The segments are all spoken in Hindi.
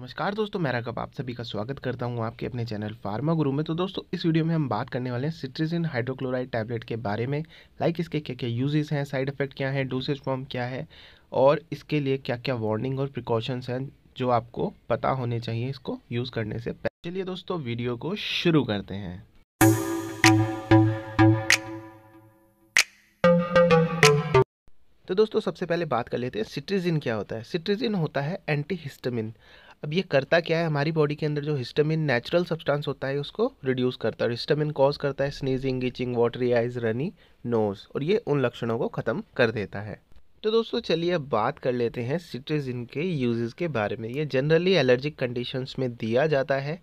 नमस्कार दोस्तों मैं रकब आप सभी का स्वागत करता हूं आपके अपने चैनल फार्मा गुरु में तो दोस्तों इस वीडियो में हम बात करने वाले हैं सिट्रिजिन हाइड्रोक्लोराइड टैबलेट के बारे में लाइक इसके क्या क्या यूजेस हैं साइड इफेक्ट क्या है डोसेज फॉर्म क्या है और इसके लिए क्या क्या वार्निंग और प्रिकॉशंस हैं जो आपको पता होने चाहिए इसको यूज़ करने से चलिए दोस्तों वीडियो को शुरू करते हैं तो दोस्तों सबसे पहले बात कर लेते हैं सिट्रिजिन क्या होता है सिट्रिजिन होता है एंटीहिस्टामिन अब ये करता क्या है हमारी बॉडी के अंदर जो हिस्टामिन नेचुरल सब्सटेंस होता है उसको रिड्यूस करता है हिस्टामिन कॉज करता है sneezing itching watery eyes runny nose और ये उन लक्षणों को ख़त्म कर देता है तो दोस्तों चलिए अब बात कर लेते हैं सिट्रिजिन के यूजेस के बारे में ये जनरली एलर्जिक कंडीशंस में दिया जाता है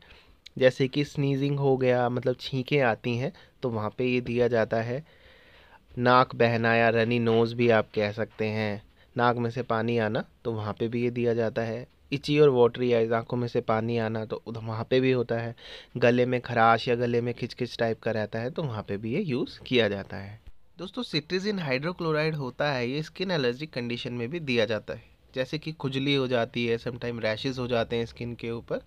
जैसे कि स्नीजिंग हो गया मतलब छींकें आती हैं तो वहाँ पे ये दिया जाता है नाक बहना या रनी नोज़ भी आप कह सकते हैं नाक में से पानी आना तो वहाँ पे भी ये दिया जाता है इची और वाटरी आइज आँखों में से पानी आना तो वहाँ पे भी होता है गले में खराश या गले में खिचखिच टाइप का रहता है तो वहाँ पे भी ये यूज़ किया जाता है दोस्तों सिट्रीजिन हाइड्रोक्लोराइड होता है ये स्किन एलर्जिक कंडीशन में भी दिया जाता है जैसे कि खुजली हो जाती है समटाइम रैशेज़ हो जाते हैं स्किन के ऊपर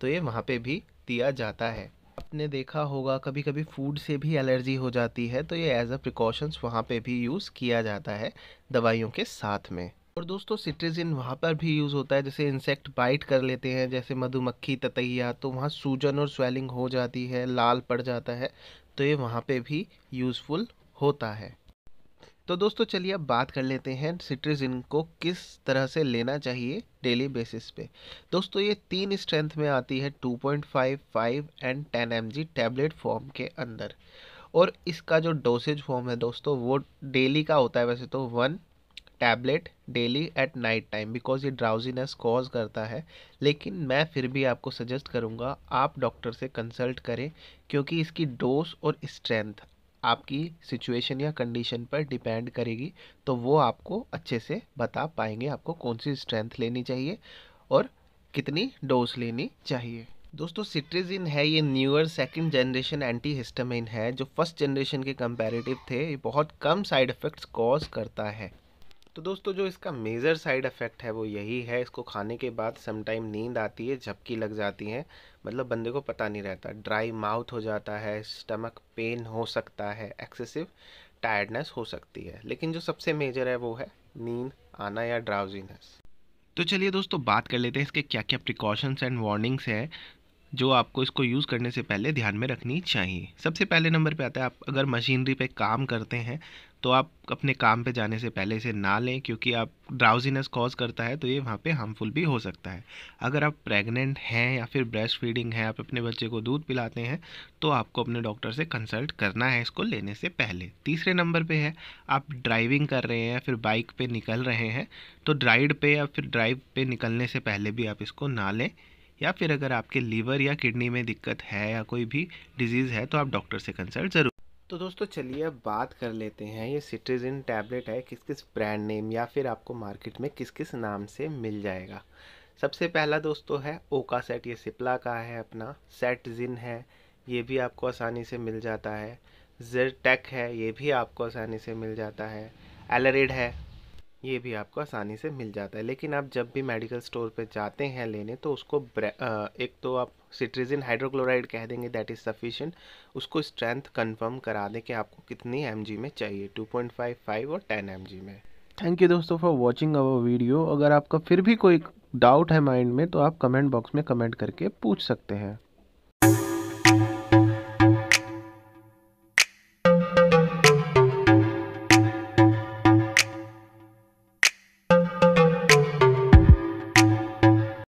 तो ये वहाँ पर भी दिया जाता है आपने देखा होगा कभी कभी फूड से भी एलर्जी हो जाती है तो ये एज अ प्रिकॉशंस वहाँ पर भी यूज़ किया जाता है दवाइयों के साथ में और दोस्तों सिट्रिजिन वहाँ पर भी यूज़ होता है जैसे इंसेक्ट बाइट कर लेते हैं जैसे मधुमक्खी ततैया तो वहाँ सूजन और स्वेलिंग हो जाती है लाल पड़ जाता है तो ये वहाँ पे भी यूज़फुल होता है तो दोस्तों चलिए अब बात कर लेते हैं सिट्रिजिन को किस तरह से लेना चाहिए डेली बेसिस पे दोस्तों ये तीन स्ट्रेंथ में आती है two point and ten M tablet form के अंदर और इसका जो डोसेज फॉर्म है दोस्तों वो डेली का होता है वैसे तो one tablet daily at night time because ये ड्राउजीनेस कॉज करता है लेकिन मैं फिर भी आपको सजेस्ट करूँगा आप डॉक्टर से कंसल्ट करें क्योंकि इसकी डोज और स्ट्रेंथ आपकी सिचुएशन या कंडीशन पर डिपेंड करेगी तो वो आपको अच्छे से बता पाएंगे आपको कौन सी स्ट्रेंथ लेनी चाहिए और कितनी डोज लेनी चाहिए दोस्तों सिट्रीजिन है ये newer second generation anti histamine है जो फर्स्ट जनरेशन के कंपैरेटिव थे ये बहुत कम साइड इफ़ेक्ट्स कॉज करता है तो दोस्तों जो इसका मेजर साइड इफ़ेक्ट है वो यही है इसको खाने के बाद समटाइम नींद आती है झपकी लग जाती है मतलब बंदे को पता नहीं रहता ड्राई माउथ हो जाता है स्टमक पेन हो सकता है एक्सेसिव टायर्डनेस हो सकती है लेकिन जो सबसे मेजर है वो है नींद आना या ड्राउजीनेस तो चलिए दोस्तों बात कर लेते हैं इसके क्या क्या प्रिकॉशंस एंड वार्निंग्स हैं जो आपको इसको यूज़ करने से पहले ध्यान में रखनी चाहिए सबसे पहले नंबर पे आता है आप अगर मशीनरी पे काम करते हैं तो आप अपने काम पे जाने से पहले इसे ना लें क्योंकि आप ड्राउजीनेस कॉज करता है तो ये वहाँ पे हार्मफुल भी हो सकता है अगर आप प्रेग्नेंट हैं या फिर ब्रेस्ट फीडिंग है आप अपने बच्चे को दूध पिलाते हैं तो आपको अपने डॉक्टर से कंसल्ट करना है इसको लेने से पहले तीसरे नंबर पे है आप ड्राइविंग कर रहे हैं या फिर बाइक पर निकल रहे हैं तो ड्राइड पर या फिर ड्राइव पर निकलने से पहले भी आप इसको ना लें या फिर अगर आपके लीवर या किडनी में दिक्कत है या कोई भी डिजीज़ है तो आप डॉक्टर से कंसल्ट ज़रूर तो दोस्तों चलिए अब बात कर लेते हैं ये सिटीजन टैबलेट है किस किस ब्रांड नेम या फिर आपको मार्केट में किस किस नाम से मिल जाएगा सबसे पहला दोस्तों है ओका सेट ये सिप्ला का है अपना सेट जिन है ये भी आपको आसानी से मिल जाता है जेड टेक है ये भी आपको आसानी से मिल जाता है एलरेड है ये भी आपको आसानी से मिल जाता है लेकिन आप जब भी मेडिकल स्टोर पर जाते हैं लेने तो उसको एक तो आप सिट्रीजिन हाइड्रोक्लोराइड कह देंगे दैट इज़ सफिशेंट उसको स्ट्रेंथ कंफर्म करा दें कि आपको कितनी एम में चाहिए 2.55 और 10 एम में थैंक यू दोस्तों फॉर वॉचिंग अवर वीडियो अगर आपका फिर भी कोई डाउट है माइंड में तो आप कमेंट बॉक्स में कमेंट करके पूछ सकते हैं